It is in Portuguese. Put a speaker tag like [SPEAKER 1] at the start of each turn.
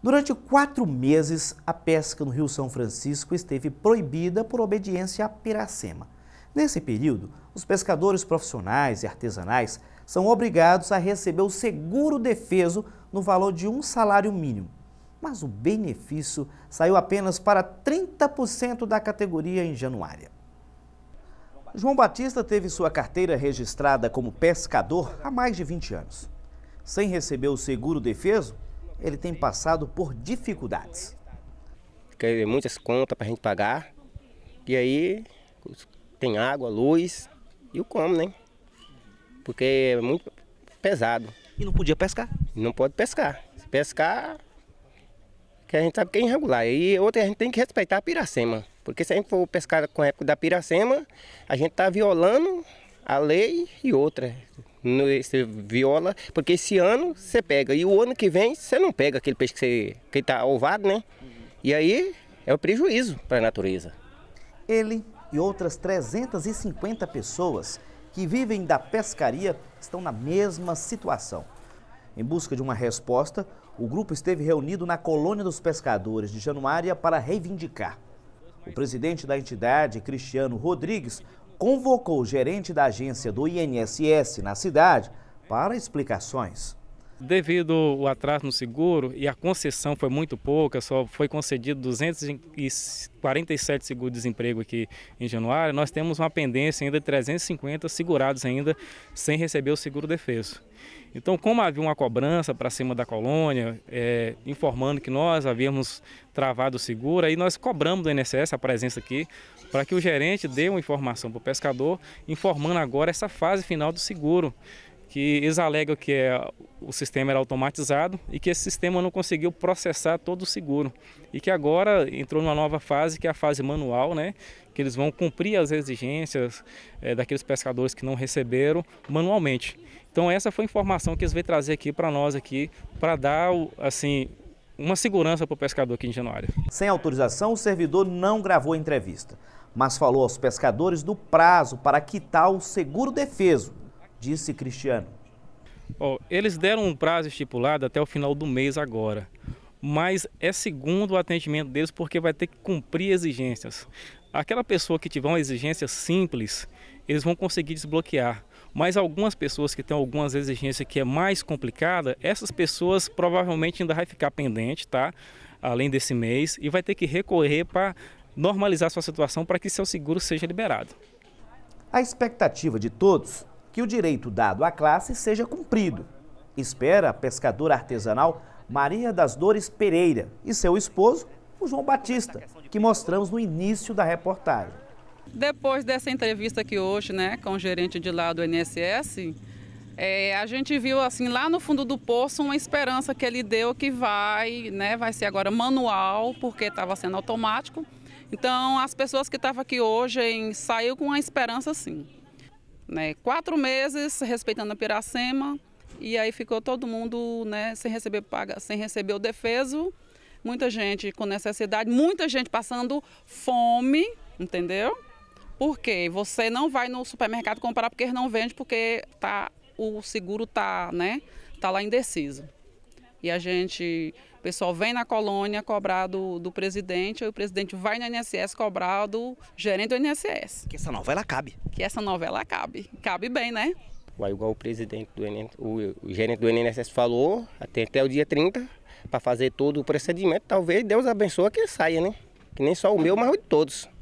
[SPEAKER 1] Durante quatro meses, a pesca no Rio São Francisco esteve proibida por obediência à Piracema. Nesse período, os pescadores profissionais e artesanais são obrigados a receber o seguro defeso no valor de um salário mínimo. Mas o benefício saiu apenas para 30% da categoria em januária. João Batista teve sua carteira registrada como pescador há mais de 20 anos. Sem receber o seguro defeso, ele tem passado por dificuldades.
[SPEAKER 2] Tem muitas contas para a gente pagar. E aí tem água, luz e o como, né? Porque é muito pesado. E não podia pescar? Não pode pescar. Se pescar, que a gente sabe que é irregular. E outra, a gente tem que respeitar a piracema. Porque se a gente for pescar com a época da piracema, a gente está violando a lei e outra você viola, porque esse ano você pega e o ano que vem você não pega aquele peixe que você que está ovado, né? E aí é um prejuízo para a natureza.
[SPEAKER 1] Ele e outras 350 pessoas que vivem da pescaria estão na mesma situação. Em busca de uma resposta, o grupo esteve reunido na colônia dos pescadores de Januária para reivindicar. O presidente da entidade, Cristiano Rodrigues, convocou o gerente da agência do INSS na cidade para explicações.
[SPEAKER 3] Devido ao atraso no seguro e a concessão foi muito pouca, só foi concedido 247 de desemprego aqui em januário, nós temos uma pendência ainda de 350 segurados ainda sem receber o seguro-defeso. Então, como havia uma cobrança para cima da colônia, é, informando que nós havíamos travado o seguro, aí nós cobramos do INSS a presença aqui para que o gerente dê uma informação para o pescador, informando agora essa fase final do seguro que eles alegam que é, o sistema era automatizado e que esse sistema não conseguiu processar todo o seguro e que agora entrou numa nova fase que é a fase manual, né? Que eles vão cumprir as exigências é, daqueles pescadores que não receberam manualmente. Então essa foi a informação que eles veem trazer aqui para nós aqui para dar assim uma segurança para o pescador aqui em Januário.
[SPEAKER 1] Sem autorização, o servidor não gravou a entrevista, mas falou aos pescadores do prazo para quitar o seguro defeso disse
[SPEAKER 3] Cristiano. Oh, eles deram um prazo estipulado até o final do mês agora, mas é segundo o atendimento deles porque vai ter que cumprir exigências. Aquela pessoa que tiver uma exigência simples, eles vão conseguir desbloquear. Mas algumas pessoas que têm algumas exigências que é mais complicada, essas pessoas provavelmente ainda vai ficar pendente, tá? Além desse mês e vai ter que recorrer para normalizar sua situação para que seu seguro seja liberado. A expectativa de todos que o direito dado
[SPEAKER 1] à classe seja cumprido, espera a pescadora artesanal Maria das Dores Pereira e seu esposo, o João Batista, que mostramos no início da reportagem.
[SPEAKER 4] Depois dessa entrevista aqui hoje, né, com o gerente de lá do INSS, é, a gente viu assim lá no fundo do poço uma esperança que ele deu que vai, né, vai ser agora manual, porque estava sendo automático. Então as pessoas que estavam aqui hoje saíram saiu com a esperança sim. Né? Quatro meses respeitando a Piracema e aí ficou todo mundo né, sem, receber paga, sem receber o defeso, muita gente com necessidade, muita gente passando fome, entendeu? Porque você não vai no supermercado comprar porque não vende, porque tá, o seguro tá, né, tá lá indeciso. E a gente, o pessoal vem na colônia cobrar do, do presidente, ou o presidente vai no INSS cobrar do gerente do INSS. Que essa novela cabe. Que essa novela cabe. Cabe bem, né?
[SPEAKER 1] Uai, igual o
[SPEAKER 2] presidente do o, o gerente do INSS falou, até, até o dia 30, para fazer todo o procedimento, talvez Deus abençoe que ele saia, né? Que nem só o meu, mas o de todos.